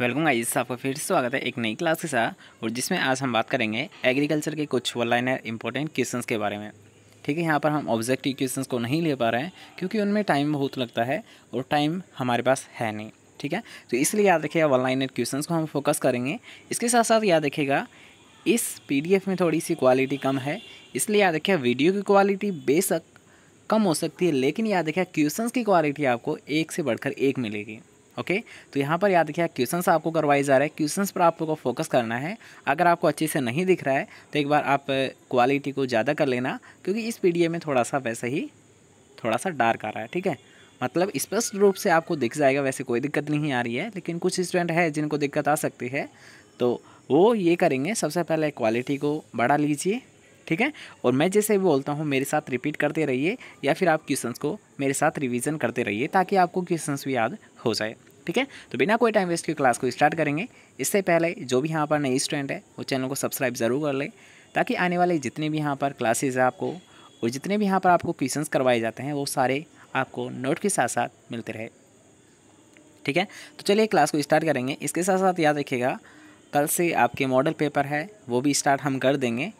welcome guys आपका फिर स्वागत है एक नई क्लास के साथ और जिसमें आज हम बात करेंगे एग्रीकल्चर के कुछ वन लाइनर इंपॉर्टेंट क्वेश्चंस के बारे में ठीक है यहाँ पर हम ऑब्जेक्टिव क्वेश्चंस को नहीं ले पा रहे हैं क्योंकि उनमें टाइम बहुत लगता है और टाइम हमारे पास है नहीं ठीक है तो इसलिए याद रखिएगा वन लाइनर क्वेश्चन को हम फोकस करेंगे इसके साथ साथ याद रखिएगा इस पी में थोड़ी सी क्वालिटी कम है इसलिए याद रखिएगा वीडियो की क्वालिटी बेशक कम हो सकती है लेकिन याद रखिए क्वेश्चन की क्वालिटी आपको एक से बढ़कर एक मिलेगी ओके तो यहाँ पर याद रखिए क्वेश्चन आपको करवाए जा रहे हैं क्वेश्चन पर आप को फोकस करना है अगर आपको अच्छे से नहीं दिख रहा है तो एक बार आप क्वालिटी को ज़्यादा कर लेना क्योंकि इस पी में थोड़ा सा वैसे ही थोड़ा सा डार्क आ रहा है ठीक है मतलब स्पष्ट रूप से आपको दिख जाएगा वैसे कोई दिक्कत नहीं आ रही है लेकिन कुछ स्टूडेंट है जिनको दिक्कत आ सकती है तो वो ये करेंगे सबसे पहले क्वालिटी को बढ़ा लीजिए ठीक है और मैं जैसे भी बोलता हूँ मेरे साथ रिपीट करते रहिए या फिर आप क्वेश्चंस को मेरे साथ रिवीजन करते रहिए ताकि आपको क्वेश्चंस भी याद हो जाए ठीक है तो बिना कोई टाइम वेस्ट के क्लास को स्टार्ट करेंगे इससे पहले जो भी यहाँ पर नई स्टूडेंट है वो चैनल को सब्सक्राइब ज़रूर कर ले ताकि आने वाले जितने भी यहाँ पर क्लासेज है आपको और जितने भी यहाँ पर आपको क्वेश्चन करवाए जाते हैं वो सारे आपको नोट के साथ साथ मिलते रहे ठीक है तो चलिए क्लास को स्टार्ट करेंगे इसके साथ साथ याद रखिएगा कल से आपके मॉडल पेपर है वो भी स्टार्ट हम कर देंगे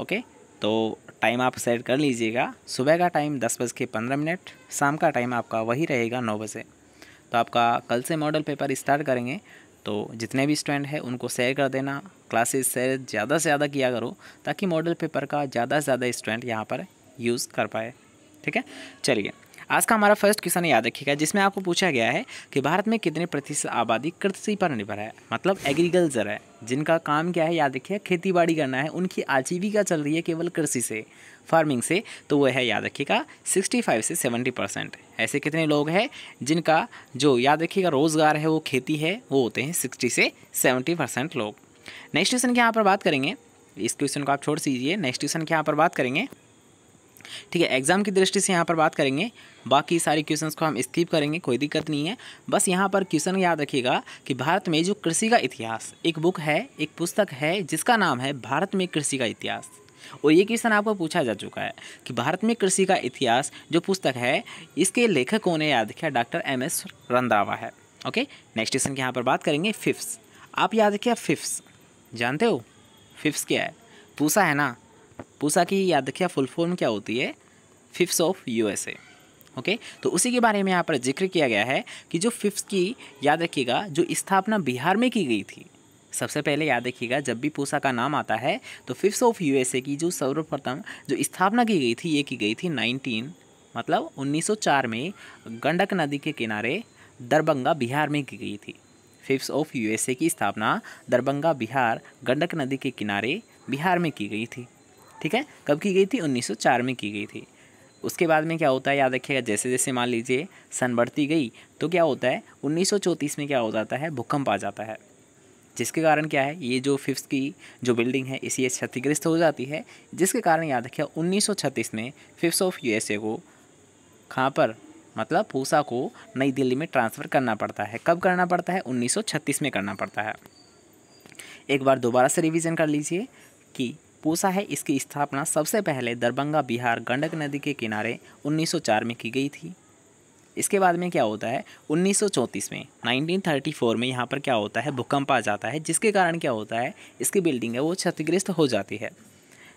ओके तो टाइम आप सेट कर लीजिएगा सुबह का टाइम दस बज के पंद्रह मिनट शाम का टाइम आपका वही रहेगा नौ बजे तो आपका कल से मॉडल पेपर स्टार्ट करेंगे तो जितने भी स्टूडेंट हैं उनको शेयर कर देना क्लासेस शेयर ज़्यादा से ज़्यादा किया करो ताकि मॉडल पेपर का ज़्यादा से ज़्यादा स्टूडेंट यहाँ पर यूज़ कर पाए ठीक है चलिए आज का हमारा फर्स्ट क्वेश्चन याद रखिएगा जिसमें आपको पूछा गया है कि भारत में कितने प्रतिशत आबादी कृषि पर निर्भर है मतलब एग्रीकल्चर है जिनका काम क्या है याद रखिए खेती बाड़ी करना है उनकी आजीविका चल रही है केवल कृषि से फार्मिंग से तो वह है याद रखिएगा फाइव से सेवेंटी परसेंट ऐसे कितने लोग हैं जिनका जो याद रखिएगा रोज़गार है वो खेती है वो होते हैं सिक्सटी से सेवेंटी परसेंट लोग नेक्स्ट क्वेश्चन की यहाँ पर बात करेंगे इस क्वेश्चन को आप छोड़ दीजिए नेक्स्ट क्वेश्चन की यहाँ पर बात करेंगे ठीक है एग्ज़ाम की दृष्टि से यहाँ पर बात करेंगे बाकी सारे क्वेश्चंस को हम स्किप करेंगे कोई दिक्कत नहीं है बस यहाँ पर क्वेश्चन याद रखिएगा कि भारत में जो कृषि का इतिहास एक बुक है एक पुस्तक है जिसका नाम है भारत में कृषि का इतिहास और ये क्वेश्चन आपको पूछा जा चुका है कि भारत में कृषि का इतिहास जो पुस्तक है इसके लेखकों ने याद रखा डॉक्टर एम एस रंधावा है ओके नेक्स्ट क्वेश्चन की यहाँ पर बात करेंगे फिफ्स आप याद रखिए फिफ्स जानते हो फिफ्स क्या है पूछा है ना पूसा की यादख्या फुल फॉर्म क्या होती है फिफ्थ ऑफ यूएसए ओके तो उसी के बारे में यहाँ पर जिक्र किया गया है कि जो फिफ्थ की याद रखिएगा जो स्थापना बिहार में की गई थी सबसे पहले याद रखिएगा जब भी पूसा का नाम आता है तो फिफ्थ ऑफ यूएसए की जो सर्वप्रथम जो स्थापना की गई थी ये की गई थी 19 मतलब 1904 में गंडक नदी के किनारे दरभंगा बिहार में की गई थी फिफ्थ ऑफ यूएसए की स्थापना दरभंगा बिहार गंडक नदी के किनारे बिहार में की गई थी ठीक है कब की गई थी 1904 में की गई थी उसके बाद में क्या होता है याद रखिएगा जैसे जैसे मान लीजिए सन बढ़ती गई तो क्या होता है उन्नीस में क्या हो जाता है भूकंप आ जाता है जिसके कारण क्या है ये जो फिफ्थ की जो बिल्डिंग है इसी क्षतिग्रस्त हो जाती है जिसके कारण याद रखिए उन्नीस में फिफ्थ ऑफ यूएसए को कहाँ पर मतलब पूसा को नई दिल्ली में ट्रांसफ़र करना पड़ता है कब करना पड़ता है 1936 में करना पड़ता है एक बार दोबारा से रिवीजन कर लीजिए कि पूसा है इसकी स्थापना सबसे पहले दरभंगा बिहार गंडक नदी के किनारे 1904 में की गई थी इसके बाद में क्या होता है 1934 में 1934 में यहाँ पर क्या होता है भूकंप आ जाता है जिसके कारण क्या होता है इसकी बिल्डिंग है वो क्षतिग्रस्त हो जाती है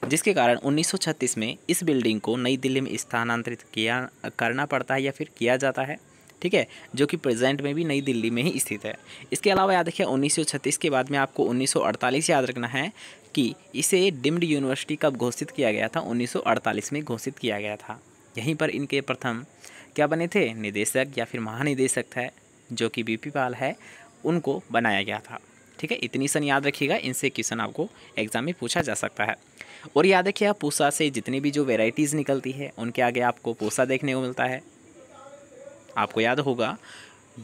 जिसके कारण 1936 में इस बिल्डिंग को नई दिल्ली में स्थानांतरित किया करना पड़ता है या फिर किया जाता है ठीक है जो कि प्रेजेंट में भी नई दिल्ली में ही स्थित है इसके अलावा याद रखिए 1936 के बाद में आपको 1948 याद रखना है कि इसे डिम्ड यूनिवर्सिटी कब घोषित किया गया था 1948 में घोषित किया गया था यहीं पर इनके प्रथम क्या बने थे निदेशक या फिर महानिदेशक थे जो कि बी पाल है उनको बनाया गया था ठीक है इतनी सन याद रखिएगा इनसे क्वेश्चन आपको एग्जाम में पूछा जा सकता है और याद रखिएगा पूसा से जितनी भी जो वेराइटीज़ निकलती है उनके आगे आपको पूसा देखने को मिलता है आपको याद होगा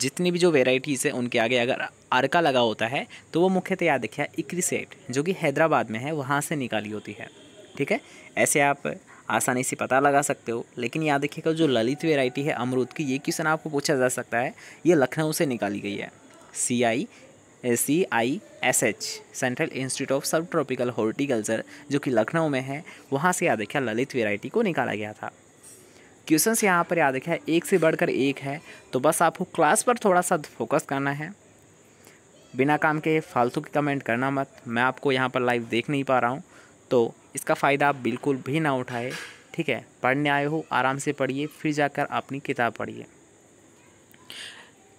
जितनी भी जो वेराइटीज़ है उनके आगे अगर आरका लगा होता है तो वो मुख्यतः याद देखिए इक्री सेट जो कि हैदराबाद में है वहाँ से निकाली होती है ठीक है ऐसे आप आसानी से पता लगा सकते हो लेकिन याद रखिएगा जो ललित वेराइटी है अमरूद की ये क्वेश्चन आपको पूछा जा सकता है ये लखनऊ से निकाली गई है C I C I S H central institute of subtropical horticulture जो कि लखनऊ में है वहाँ से याद रखिए ललित वेराइटी को निकाला गया था क्वेश्चन यहाँ पर याद रखें एक से बढ़कर एक है तो बस आपको क्लास पर थोड़ा सा फोकस करना है बिना काम के फालतू की कमेंट करना मत मैं आपको यहाँ पर लाइव देख नहीं पा रहा हूँ तो इसका फ़ायदा आप बिल्कुल भी ना उठाए ठीक है पढ़ने आए हो आराम से पढ़िए फिर जाकर अपनी किताब पढ़िए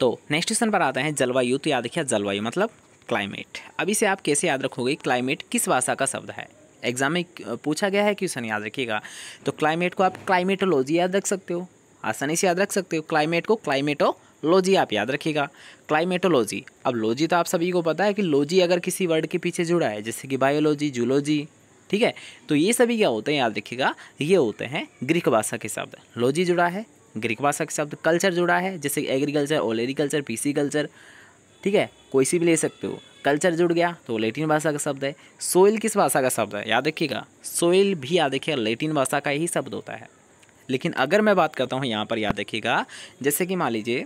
तो नेक्स्ट क्वेश्चन पर आते हैं जलवायु तो याद रखिए जलवायु मतलब क्लाइमेट अभी से आप कैसे याद रखोगे क्लाइमेट किस भाषा का शब्द है एग्ज़ाम में पूछा गया है क्वेश्चन याद रखिएगा तो क्लाइमेट को आप क्लाइमेटोलॉजी याद रख सकते हो आसानी से याद रख सकते हो क्लाइमेट को क्लाइमेटो लॉजी आप याद रखिएगा क्लाइमेटोलॉजी अब लॉजी तो आप सभी को पता है कि लॉजी अगर किसी वर्ड के पीछे जुड़ा है जैसे कि बायोलॉजी जूलॉजी ठीक है तो ये सभी क्या होते हैं याद रखिएगा ये होते हैं ग्रीक भाषा के शब्द लॉजी जुड़ा है ग्रीक भाषा के शब्द कल्चर जुड़ा है जैसे एग्रीकल्चर ओलेरिकल्चर पीसी कल्चर ठीक है कोई सी भी ले सकते हो कल्चर जुड़ गया तो वो लेटिन भाषा का शब्द है सोइल किस भाषा का शब्द है याद रखिएगा सोइल भी याद रखिएगा लेटिन भाषा का ही शब्द होता है लेकिन अगर मैं बात करता हूँ यहाँ पर याद रखिएगा जैसे कि मान लीजिए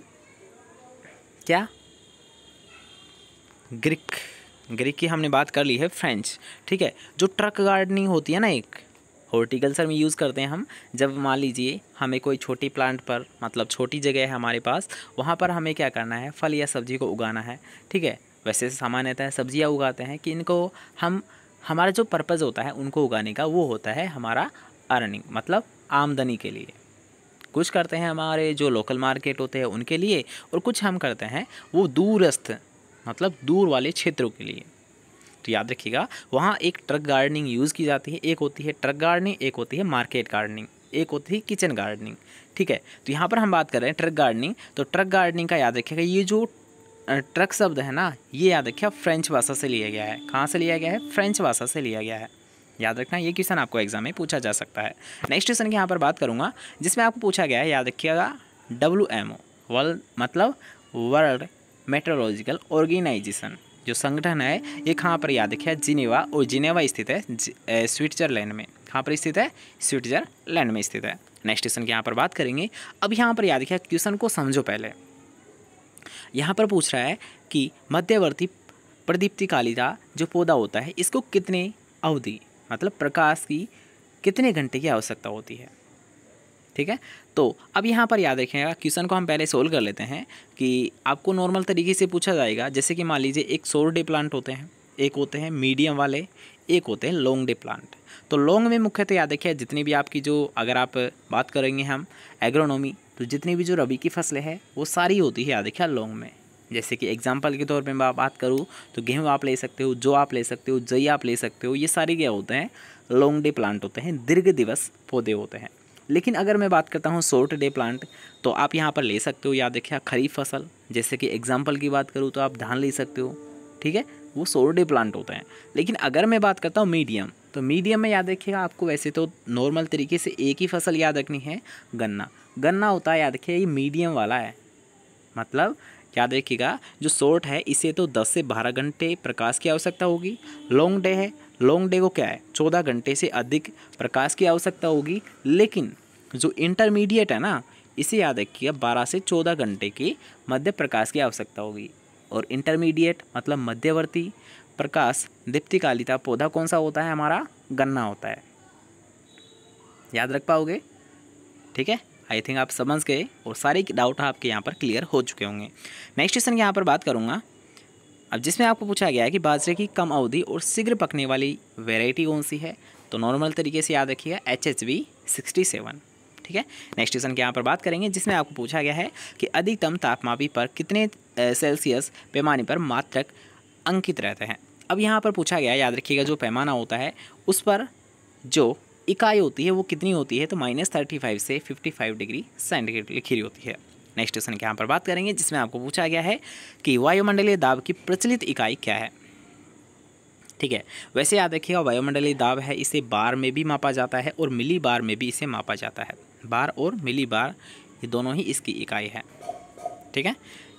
क्या ग्रीक ग्रीक की हमने बात कर ली है फ्रेंच ठीक है जो ट्रक गार्डनिंग होती है ना एक हॉर्टिकल्चर में यूज़ करते हैं हम जब मान लीजिए हमें कोई छोटी प्लांट पर मतलब छोटी जगह है हमारे पास वहाँ पर हमें क्या करना है फल या सब्जी को उगाना है ठीक है वैसे सामान्यतः सब्जियाँ उगाते हैं कि इनको हम हमारा जो पर्पज़ होता है उनको उगाने का वो होता है हमारा अर्निंग मतलब आमदनी के लिए कुछ करते हैं हमारे जो लोकल मार्केट होते हैं उनके लिए और कुछ हम करते हैं वो दूरस्थ मतलब दूर वाले क्षेत्रों के लिए तो याद रखिएगा वहाँ एक ट्रक गार्डनिंग यूज़ की जाती है एक होती है ट्रक गार्डनिंग एक होती है मार्केट गार्डनिंग एक होती है किचन गार्डनिंग ठीक है तो यहाँ पर हम बात कर रहे हैं ट्रक गार्डनिंग तो ट्रक गार्डनिंग का याद रखिएगा ये जो ट्रक शब्द है ना ये याद रखिए फ्रेंच भाषा से लिया गया है कहाँ से लिया गया है फ्रेंच भाषा से लिया गया है याद रखना ये क्वेश्चन आपको एग्जाम में पूछा जा सकता है नेक्स्ट क्वेश्चन की यहाँ पर बात करूँगा जिसमें आपको पूछा गया है याद रखिएगा डब्ल्यू एम ओ वर्ल्ड मतलब वर्ल्ड मेट्रोलॉजिकल ऑर्गेनाइजेशन जो संगठन है ये कहाँ पर याद रखिए जिनेवा और जिनेवा स्थित है स्विट्जरलैंड में कहाँ पर स्थित है स्विट्जरलैंड में स्थित है नेक्स्ट क्वेश्चन की यहाँ पर बात करेंगे अब यहाँ पर याद रखिए क्वेश्चन को समझो पहले यहाँ पर पूछ रहा है कि मध्यवर्ती का जो पौधा होता है इसको कितने अवधि मतलब प्रकाश की कितने घंटे की आवश्यकता होती है ठीक है तो अब यहाँ पर याद रखिएगा क्वेश्चन को हम पहले सोल्व कर लेते हैं कि आपको नॉर्मल तरीके से पूछा जाएगा जैसे कि मान लीजिए एक सोर डे प्लांट होते हैं एक होते हैं मीडियम वाले एक होते हैं लॉन्ग डे प्लांट तो लॉन्ग में मुख्यतः याद रखिए जितनी भी आपकी जो अगर आप बात करेंगे हम एग्रोनॉमी तो जितनी भी जो रबी की फसलें हैं वो सारी होती है आधे ख्याल लॉन्ग में जैसे कि एग्जाम्पल के तौर पे मैं बात करूँ तो गेहूँ आप ले सकते हो जो आप ले सकते हो जई आप ले सकते हो ये सारे क्या होते हैं लॉन्ग डे प्लांट होते हैं दीर्घ दिवस पौधे होते हैं लेकिन अगर मैं बात करता हूँ शॉर्ट डे प्लांट तो आप यहाँ पर ले सकते हो या देखिए खरीफ फसल जैसे कि एग्जाम्पल की बात करूँ तो आप धान ले सकते हो ठीक है वो सोर डे प्लांट होते हैं लेकिन अगर मैं बात करता हूँ मीडियम तो मीडियम में याद रखिएगा आपको वैसे तो नॉर्मल तरीके से एक ही फसल याद रखनी है गन्ना गन्ना होता है याद रखिए ये मीडियम वाला है मतलब याद रखिएगा जो शॉर्ट है इसे तो 10 से 12 घंटे प्रकाश की आवश्यकता होगी लॉन्ग डे है लॉन्ग डे को क्या है 14 घंटे से अधिक प्रकाश की आवश्यकता होगी लेकिन जो इंटरमीडिएट है ना इसे याद रखिएगा 12 से 14 घंटे के मध्य प्रकाश की आवश्यकता होगी और इंटरमीडिएट मतलब मध्यवर्ती प्रकाश दीप्तिकालिता पौधा कौन सा होता है हमारा गन्ना होता है याद रख पाओगे ठीक है आई थिंक आप समझ गए और सारे डाउट आपके यहाँ पर क्लियर हो चुके होंगे नेक्स्ट क्वेश्चन यहाँ पर बात करूँगा अब जिसमें आपको पूछा गया है कि बाजरे की कम अवधि और शीघ्र पकने वाली वेराइटी कौन सी है तो नॉर्मल तरीके से याद रखिएगा H H V sixty seven ठीक है नेक्स्ट क्वेश्चन की यहाँ पर बात करेंगे जिसमें आपको पूछा गया है कि अधिकतम तापमापी पर कितने सेल्सियस पैमाने पर मात्रक अंकित रहते हैं अब यहाँ पर पूछा गया याद रखिएगा जो पैमाना होता है उस पर जो इकाई होती है वो कितनी होती है तो माइनस थर्टी फाइव से फिफ्टी फाइव डिग्री सेंटीग्रेड लिखी हुई होती है नेक्स्ट क्वेश्चन के यहाँ पर बात करेंगे जिसमें आपको पूछा गया है कि वायुमंडलीय दाब की प्रचलित इकाई क्या है ठीक है वैसे याद रखिएगा वायुमंडलीय दाब है इसे बार में भी मापा जाता है और मिली बार में भी इसे मापा जाता है बार और मिली बार ये दोनों ही इसकी इकाई है ठीक है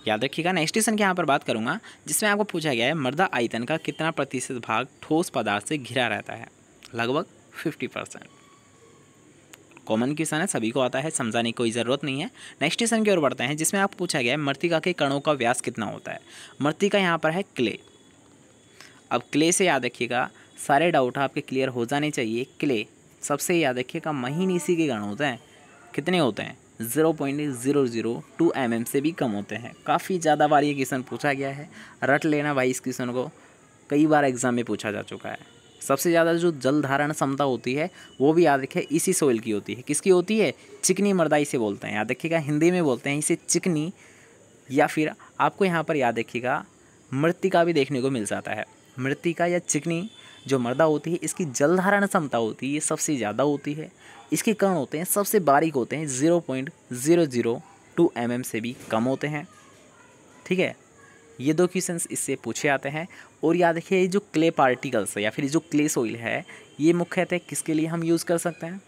याद रखिएगा नेक्स्ट क्वेश्चन की यहाँ पर बात करूँगा जिसमें आपको पूछा गया है मृदा आयतन का कितना प्रतिशत भाग ठोस पदार्थ से घिरा रहता है लगभग फिफ्टी परसेंट कॉमन क्वेश्चन है सभी को आता है समझाने की कोई ज़रूरत नहीं है नेक्स्ट क्वेश्चन की ओर बढ़ते हैं जिसमें आपको पूछा गया है मृतिका के कणों का व्यास कितना होता है मृतिका यहाँ पर है क्ले अब क्ले से याद रखिएगा सारे डाउट आपके क्लियर हो जाने चाहिए क्ले सबसे याद रखिएगा महीन इसी के गण होते हैं कितने होते हैं zero point zero zero two M M से भी कम होते हैं काफ़ी ज़्यादा बार ये क्वेश्चन पूछा गया है रट लेना भाई इस क्वेश्चन को कई बार एग्ज़ाम में पूछा जा चुका है सबसे ज़्यादा जो जल धारण क्षमता होती है वो भी याद रखे इसी सोइल की होती है किसकी होती है चिकनी मरदाई से बोलते हैं याद रखिएगा हिंदी में बोलते हैं इसे चिकनी या फिर आपको यहाँ पर याद रखिएगा मृतिका भी देखने को मिल जाता है मृतिका या चिकनी जो मर्दा होती है इसकी जल धारण क्षमता होती है ये सबसे ज़्यादा होती है इसके कण होते हैं सबसे बारीक होते हैं zero point zero zero two M M से भी कम होते हैं ठीक है ये दो क्वेश्चन इससे पूछे आते हैं और याद रखिए ये जो क्ले पार्टिकल्स है या फिर जो क्ले सोइल है ये मुख्यतः किसके लिए हम यूज़ कर सकते हैं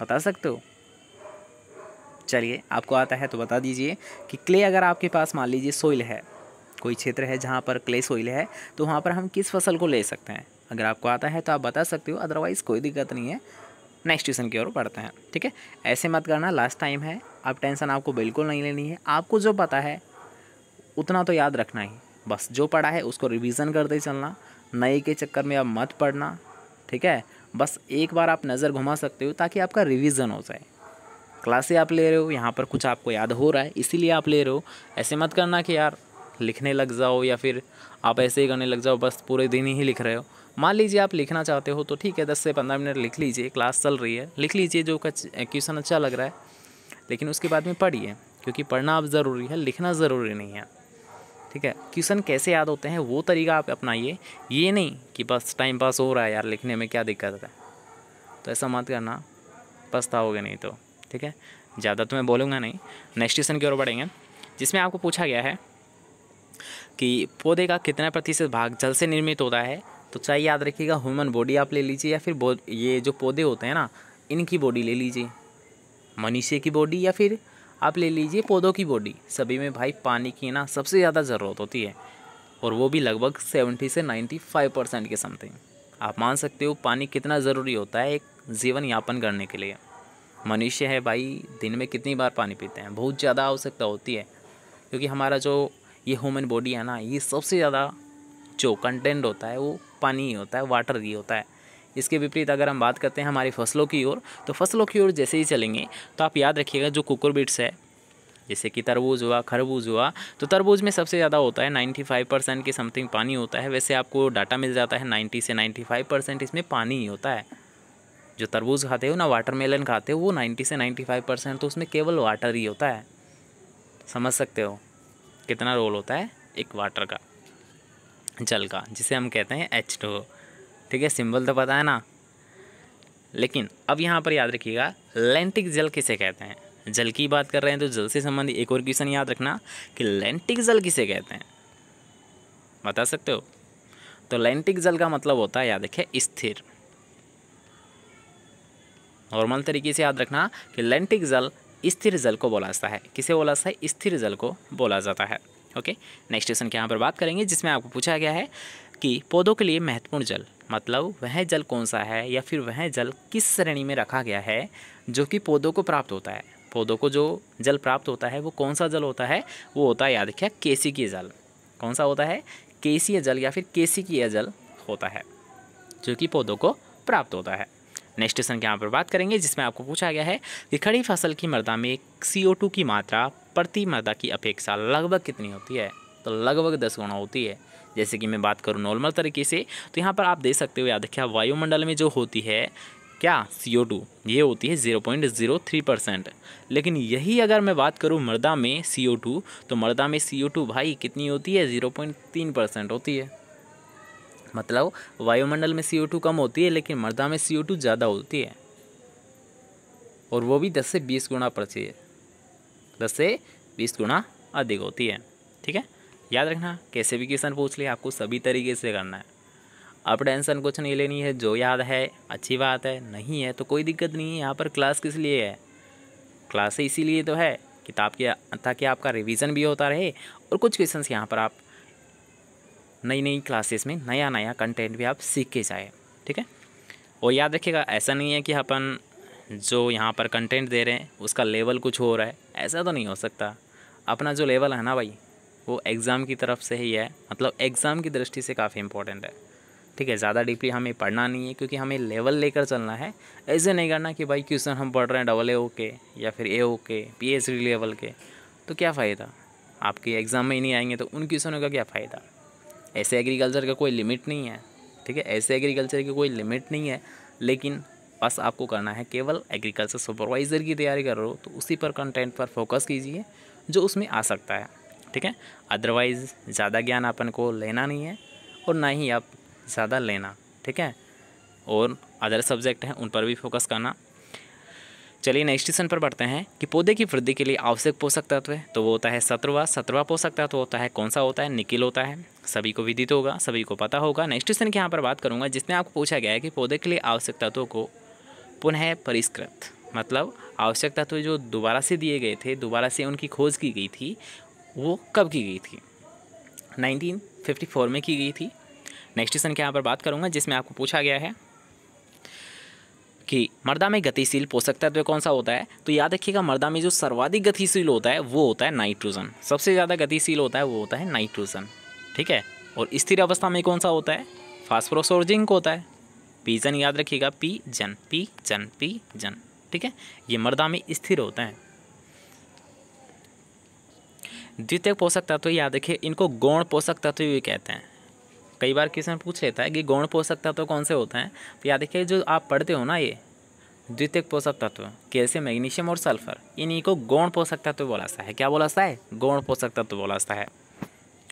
बता सकते हो चलिए आपको आता है तो बता दीजिए कि क्ले अगर आपके पास मान लीजिए सोइल है कोई क्षेत्र है जहाँ पर क्ले सोइल है तो वहाँ पर हम किस फसल को ले सकते हैं अगर आपको आता है तो आप बता सकते हो अदरवाइज़ कोई दिक्कत नहीं है नेक्स्ट ट्यूशन की ओर बढ़ते हैं ठीक है ऐसे मत करना लास्ट टाइम है अब टेंशन आपको बिल्कुल नहीं लेनी है आपको जो पता है उतना तो याद रखना ही बस जो पढ़ा है उसको रिविज़न करते चलना नए के चक्कर में अब मत पढ़ना ठीक है बस एक बार आप नज़र घुमा सकते हो ताकि आपका रिविज़न हो जाए क्लासे आप ले रहे हो यहाँ पर कुछ आपको याद हो रहा है इसीलिए आप ले रहे हो ऐसे मत करना कि यार लिखने लग जाओ या फिर आप ऐसे ही करने लग जाओ बस पूरे दिन ही लिख रहे हो मान लीजिए आप लिखना चाहते हो तो ठीक है दस से पंद्रह मिनट लिख लीजिए क्लास चल रही है लिख लीजिए जो क्वेश्चन अच्छा लग रहा है लेकिन उसके बाद में पढ़िए क्योंकि पढ़ना अब ज़रूरी है लिखना ज़रूरी नहीं है ठीक है क्वेश्चन कैसे याद होते हैं वो तरीका आप अपनाइए ये नहीं कि बस टाइम पास हो रहा है यार लिखने में क्या दिक्कत है तो ऐसा मत करना पछताओगे नहीं तो ठीक है ज़्यादा तो मैं बोलूँगा नहीं नेक्स्ट क्वेश्चन की ओर बढ़ेंगे जिसमें आपको पूछा गया है कि पौधे का कितना प्रतिशत भाग जल से निर्मित होता है तो चाहे याद रखिएगा ह्यूमन बॉडी आप ले लीजिए या फिर ये जो पौधे होते हैं ना इनकी बॉडी ले लीजिए मनुष्य की बॉडी या फिर आप ले लीजिए पौधों की बॉडी सभी में भाई पानी की ना सबसे ज़्यादा ज़रूरत होती है और वो भी लगभग सेवेंटी से नाइन्टी फाइव परसेंट के समथिंग आप मान सकते हो पानी कितना ज़रूरी होता है एक जीवन यापन करने के लिए मनुष्य है भाई दिन में कितनी बार पानी पीते हैं बहुत ज़्यादा आवश्यकता होती है क्योंकि हमारा जो ये ह्यूमन बॉडी है ना ये सबसे ज़्यादा जो कंटेंट होता है वो पानी ही होता है वाटर ही होता है इसके विपरीत अगर हम बात करते हैं हमारी फसलों की ओर तो फसलों की ओर जैसे ही चलेंगे तो आप याद रखिएगा जो कुकर बिट्स है जैसे कि तरबूज हुआ खरबूज हुआ तो तरबूज में सबसे ज़्यादा होता है 95 परसेंट के समथिंग पानी होता है वैसे आपको डाटा मिल जाता है 90 से 95 परसेंट इसमें पानी ही होता है जो तरबूज खाते हो ना वाटरमेलन खाते हो वो 90 से 95 परसेंट तो उसमें केवल वाटर ही होता है समझ सकते हो कितना रोल होता है एक वाटर का जल का जिसे हम कहते हैं एच टू ठीक है सिंबल तो पता है ना लेकिन अब यहाँ पर याद रखिएगा लेंटिक जल किसे कहते हैं जल की बात कर रहे हैं तो जल से संबंधित एक और क्वेश्चन याद रखना कि लेंटिक जल किसे कहते हैं बता सकते हो तो लेंटिक जल का मतलब होता है याद रखें स्थिर नॉर्मल तरीके से याद रखना कि लेंटिक जल स्थिर जल को बोला जाता है किसे बोला जाता है स्थिर जल को बोला जाता है ओके नेक्स्ट क्वेश्चन के यहाँ पर बात करेंगे जिसमें आपको पूछा गया है कि पौधों के लिए महत्वपूर्ण जल मतलब वह जल कौन सा है या फिर वह जल किस श्रेणी में रखा गया है जो कि पौधों को प्राप्त होता है पौधों को जो जल प्राप्त होता है वो कौन सा जल होता है वो होता है याद रखिए की जल कौन सा होता है केसीय जल या फिर केसीय जल होता है जो कि पौधों को प्राप्त होता है नेक्स्ट क्वेश्चन के यहाँ पर बात करेंगे जिसमें आपको पूछा गया है कि खड़ी फसल की मृदा में सी की मात्रा प्रति मादा की अपेक्षा लगभग कितनी होती है तो लगभग दस गुणा होती है जैसे कि मैं बात करूँ नॉर्मल तरीके से तो यहाँ पर आप देख सकते हो याद रखिए वायुमंडल में जो होती है क्या सी ओ टू ये होती है zero point zero three percent लेकिन यही अगर मैं बात करूँ मर्दा में सी ओ टू तो मर्दा में सी ओ टू भाई कितनी होती है ज़ीरो पॉइंट तीन परसेंट होती है मतलब वायुमंडल में सी ओ टू कम होती है लेकिन मर्दा में सी ओ टू ज़्यादा होती है और वो भी दस से बीस गुना पड़ती है दस से बीस गुना अधिक होती है ठीक है याद रखना कैसे भी क्वेश्चन पूछ लिया आपको सभी तरीके से करना है अब टेंशन कुछ नहीं लेनी है जो याद है अच्छी बात है नहीं है तो कोई दिक्कत नहीं है यहाँ पर क्लास किस लिए है क्लास इसीलिए तो है किताब के ताकि आपका रिवीजन भी होता रहे और कुछ क्वेश्चन यहाँ पर आप नई नई क्लासेस में नया नया कंटेंट भी आप सीख के जाए ठीक है और याद रखिएगा ऐसा नहीं है कि अपन जो यहाँ पर कंटेंट दे रहे हैं उसका लेवल कुछ हो रहा है ऐसा तो नहीं हो सकता अपना जो लेवल है ना भाई वो एग्ज़ाम की तरफ से ही है मतलब एग्ज़ाम की दृष्टि से काफ़ी इंपॉर्टेंट है ठीक है ज़्यादा डीपली हमें पढ़ना नहीं है क्योंकि हमें लेवल लेकर चलना है ऐसे नहीं करना कि भाई क्वेश्चन हम पढ़ रहे हैं डबल ए ओ के या फिर ए ओ के पी एच डी लेवल के तो क्या फ़ायदा आपके एग्ज़ाम में ही नहीं आएंगे तो उन क्वेश्चनों का क्या फ़ायदा ऐसे एग्रीकल्चर का कोई लिमिट नहीं है ठीक है ऐसे एग्रीकल्चर की कोई लिमिट नहीं है लेकिन बस आपको करना है केवल एग्रीकल्चर सुपरवाइज़र की तैयारी कर रहे हो तो उसी पर कंटेंट पर फोकस कीजिए जो उसमें आ सकता है ठीक है अदरवाइज़ ज़्यादा ज्ञान अपन को लेना नहीं है और ना ही आप ज़्यादा लेना ठीक है और अदर सब्जेक्ट हैं उन पर भी फोकस करना चलिए नेक्स्ट क्वेश्चन पर बढ़ते हैं कि पौधे की वृद्धि के लिए आवश्यक पोषक तत्व है तो वो होता है सत्रवा सत्रवा पोषक तत्व होता है कौन सा होता है निकिल होता है सभी को विदित होगा सभी को पता होगा नेक्स्ट क्वेश्चन की यहाँ पर बात करूँगा जिसमें आपको पूछा गया है कि पौधे के लिए आवश्यक तत्वों को पुनः परिष्कृत मतलब आवश्यक तत्व तो जो दोबारा से दिए गए थे दोबारा से उनकी खोज की गई थी वो कब की गई थी 1954 में की गई थी नेक्स्ट क्वेश्चन के यहाँ पर बात करूँगा जिसमें आपको पूछा गया है कि मर्दा में गतिशील पोषक तत्व कौन सा होता है तो याद रखिएगा मर्दा में जो सर्वाधिक गतिशील होता है वो होता है नाइट्रोजन सबसे ज़्यादा गतिशील होता है वो होता है नाइट्रोजन ठीक है और स्थिर अवस्था में कौन सा होता है फास्फोरस और जिंक होता है पीजन याद रखिएगा पी जन पी जन पी जन ठीक है ये मर्दा में स्थिर होते हैं द्वितीय पोषक तत्व याद रखिए इनको गौण पोषक तत्व भी कहते हैं कई बार ने पूछ लेता है कि गौण पोषक तत्व कौन से होते हैं तो याद रखिए जो आप पढ़ते हो ना ये द्वितीय पोषक तत्व कैसे मैग्नीशियम और सल्फर इन्हीं को गौण पोषक तत्व बोला है क्या बोला जाता है गौण पोषक तत्व बोला जाता है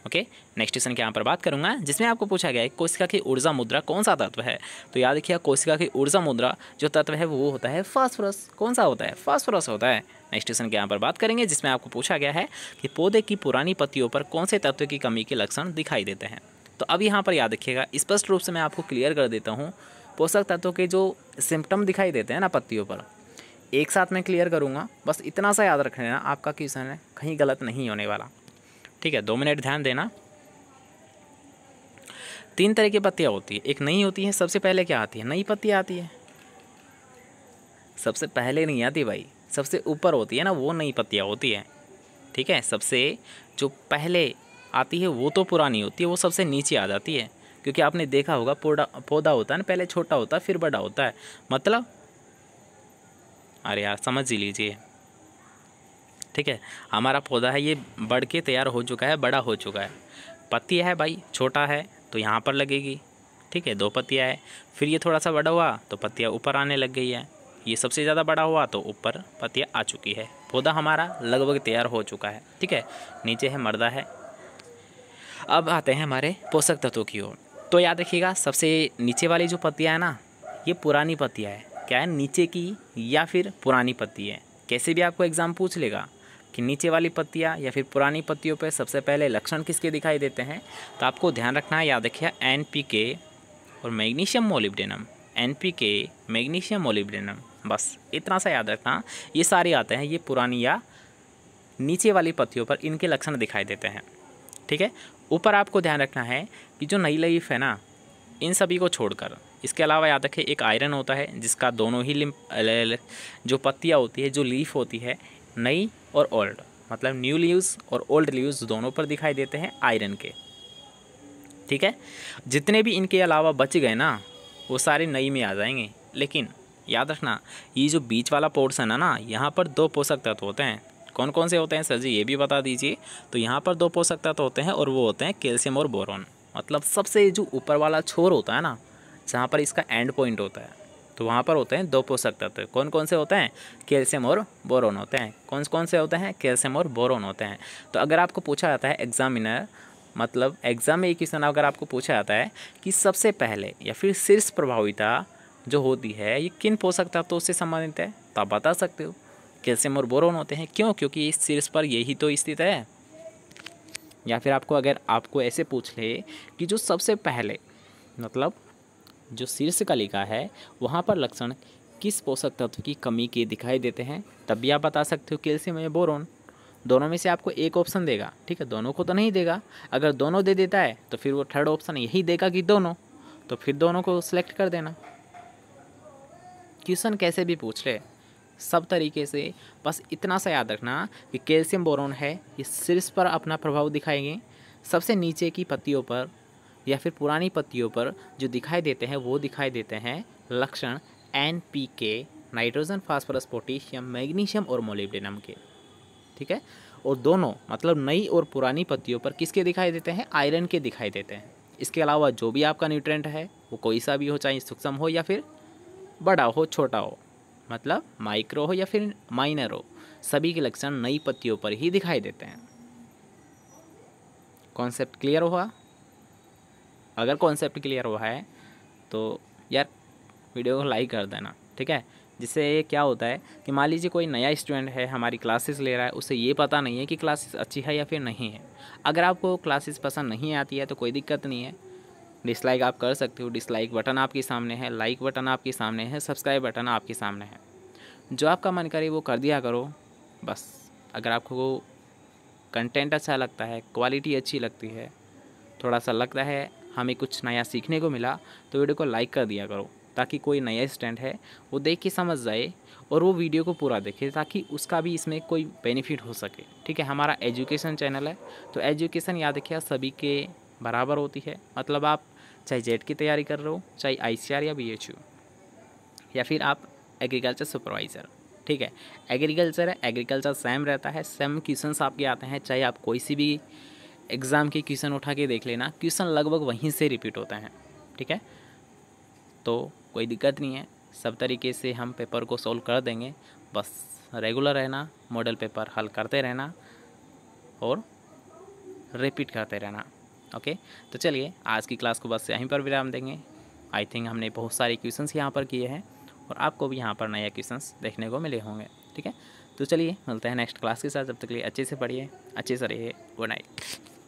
ओके नेक्स्ट क्वेश्चन के यहाँ पर बात करूँगा जिसमें आपको पूछा गया है कोशिका की ऊर्जा मुद्रा कौन सा तत्व है तो याद रखिए कोशिका की ऊर्जा मुद्रा जो तत्व है वो होता है फास्फोरस कौन सा होता है फास्फोरस होता है नेक्स्ट क्वेश्चन के यहाँ पर बात करेंगे जिसमें आपको पूछा गया है कि पौधे की पुरानी पत्तियों पर कौन से तत्व की कमी के लक्षण दिखाई देते हैं तो अब यहाँ पर याद रखिएगा स्पष्ट रूप से मैं आपको क्लियर कर देता हूँ पोषक तत्वों के जो सिम्टम दिखाई देते हैं ना पत्तियों पर एक साथ मैं क्लियर करूँगा बस इतना सा याद रख लेना आपका क्वेश्चन है कहीं गलत नहीं होने वाला ठीक है दो मिनट ध्यान देना तीन तरह की पत्तियाँ होती है एक नई होती है सबसे पहले क्या आती है नई पत्ती आती है सबसे पहले नहीं आती भाई सबसे ऊपर होती है ना वो नई पत्तियाँ होती है ठीक है सबसे जो पहले आती है वो तो पुरानी होती है वो सबसे नीचे आ जाती है क्योंकि आपने देखा होगा पौधा पौधा होता है ना पहले छोटा होता है फिर बड़ा होता है मतलब अरे यार समझ ही लीजिए ठीक है हमारा पौधा है ये बढ़ के तैयार हो चुका है बड़ा हो चुका है पत्तियाँ है भाई छोटा है तो यहाँ पर लगेगी ठीक है दो पत्तियाँ है फिर ये थोड़ा सा बड़ा हुआ तो पत्तियाँ ऊपर आने लग गई है ये सबसे ज़्यादा बड़ा हुआ तो ऊपर पत्तियाँ आ चुकी है पौधा हमारा लगभग तैयार हो चुका है ठीक है नीचे है मर्दा है अब आते हैं हमारे पोषक तत्वों की ओर तो याद रखिएगा सबसे नीचे वाली जो पत्तियाँ हैं ना ये पुरानी पत्तियाँ है क्या है नीचे की या फिर पुरानी पत्ती है कैसे भी आपको एग्ज़ाम पूछ लेगा कि नीचे वाली पत्तियाँ या फिर पुरानी पत्तियों पर सबसे पहले लक्षण किसके दिखाई देते हैं तो आपको ध्यान रखना है याद रखिए एन और मैग्नीशियम मोलिब्डेनम एन पी के मैग्नीशियम मोलिब्डेनम बस इतना सा याद रखना ये सारे आते हैं ये पुरानी या नीचे वाली पत्तियों पर इनके लक्षण दिखाई देते हैं ठीक है ऊपर आपको ध्यान रखना है कि जो नई लीफ है ना इन सभी को छोड़कर इसके अलावा याद रखें एक आयरन होता है जिसका दोनों ही लिम जो पत्तियाँ होती है जो लीफ होती है नई और ओल्ड मतलब न्यू लीव्स और ओल्ड लीव्स दोनों पर दिखाई देते हैं आयरन के ठीक है जितने भी इनके अलावा बच गए ना वो सारे नई में आ जाएंगे लेकिन याद रखना ये जो बीच वाला पोर्सन है ना यहाँ पर दो पोषक तत्व होते हैं कौन कौन से होते हैं सर जी ये भी बता दीजिए तो यहाँ पर दो पोषक तत्व होते हैं और वो होते हैं कैल्शियम और बोरोन मतलब सबसे जो ऊपर वाला छोर होता है ना जहाँ पर इसका एंड पॉइंट होता है तो वहाँ पर होते हैं दो पोषक तत्व कौन कौन से होते हैं कैल्शियम और बोरोन होते हैं कौन कौन से होते हैं कैल्शियम और बोरोन होते हैं तो अगर आपको पूछा जाता है एग्जामिनर मतलब एग्ज़ाम में एक क्वेश्चन अगर आपको पूछा जाता है कि सबसे पहले या फिर शीर्ष प्रभाविता जो होती है ये किन पोषक तत्वों तो से संबंधित है तो आप बता सकते हो कैल्शियम और बोरोन होते हैं क्यों क्योंकि इस शीर्ष पर यही तो स्थित है या फिर आपको अगर आपको ऐसे पूछ ले कि जो सबसे पहले मतलब जो शीर्ष का लिखा है वहाँ पर लक्षण किस पोषक तत्व की कमी के दिखाई देते हैं तब भी आप बता सकते हो कैल्शियम या बोरोन दोनों में से आपको एक ऑप्शन देगा ठीक है दोनों को तो नहीं देगा अगर दोनों दे देता है तो फिर वो थर्ड ऑप्शन यही देगा कि दोनों तो फिर दोनों को सिलेक्ट कर देना क्वेश्चन कैसे भी पूछ ले सब तरीके से बस इतना सा याद रखना कि कैल्शियम बोरोन है ये शीर्ष पर अपना प्रभाव दिखाएंगे सबसे नीचे की पत्तियों पर या फिर पुरानी पत्तियों पर जो दिखाई देते हैं वो दिखाई देते हैं लक्षण एन पी के नाइट्रोजन फास्फोरस पोटेशियम मैग्नीशियम और मोलिब्डेनम के ठीक है और दोनों मतलब नई और पुरानी पत्तियों पर किसके दिखाई देते हैं आयरन के दिखाई देते हैं इसके अलावा जो भी आपका न्यूट्रेंट है वो कोई सा भी हो चाहे सूक्ष्म हो या फिर बड़ा हो छोटा हो मतलब माइक्रो हो या फिर माइनर हो सभी के लक्षण नई पत्तियों पर ही दिखाई देते हैं कॉन्सेप्ट क्लियर हुआ अगर कॉन्सेप्ट क्लियर हुआ है तो यार वीडियो को लाइक कर देना ठीक है जिससे ये क्या होता है कि मान लीजिए कोई नया स्टूडेंट है हमारी क्लासेस ले रहा है उसे ये पता नहीं है कि क्लासेस अच्छी है या फिर नहीं है अगर आपको क्लासेस पसंद नहीं आती है तो कोई दिक्कत नहीं है डिसलाइक आप कर सकते हो डिसलाइक बटन आपके सामने है लाइक बटन आपके सामने है सब्सक्राइब बटन आपके सामने है जो आपका मन करे वो कर दिया करो बस अगर आपको कंटेंट अच्छा लगता है क्वालिटी अच्छी लगती है थोड़ा सा लगता है हमें कुछ नया सीखने को मिला तो वीडियो को लाइक कर दिया करो ताकि कोई नया स्टैंड है वो देख के समझ जाए और वो वीडियो को पूरा देखे ताकि उसका भी इसमें कोई बेनिफिट हो सके ठीक है हमारा एजुकेशन चैनल है तो एजुकेशन याद रखिए सभी के बराबर होती है मतलब आप चाहे जेट की तैयारी कर रहे हो चाहे आई या बी या फिर आप एग्रीकल्चर सुपरवाइज़र ठीक है एग्रीकल्चर है एग्रीकल्चर सेम रहता है सेम क्वेश्चन आपके आते हैं चाहे आप कोई सी भी एग्ज़ाम के क्वेश्चन उठा के देख लेना क्वेश्चन लगभग वहीं से रिपीट होते हैं ठीक है तो कोई दिक्कत नहीं है सब तरीके से हम पेपर को सॉल्व कर देंगे बस रेगुलर रहना मॉडल पेपर हल करते रहना और रिपीट करते रहना ओके तो चलिए आज की क्लास को बस यहीं पर विराम देंगे आई थिंक हमने बहुत सारे क्वेश्चंस यहाँ पर किए हैं और आपको भी यहाँ पर नए क्वेश्चंस देखने को मिले होंगे ठीक है तो चलिए मिलते हैं नेक्स्ट क्लास के साथ जब तक लिए अच्छे से पढ़िए अच्छे से रहिए गुड नाइट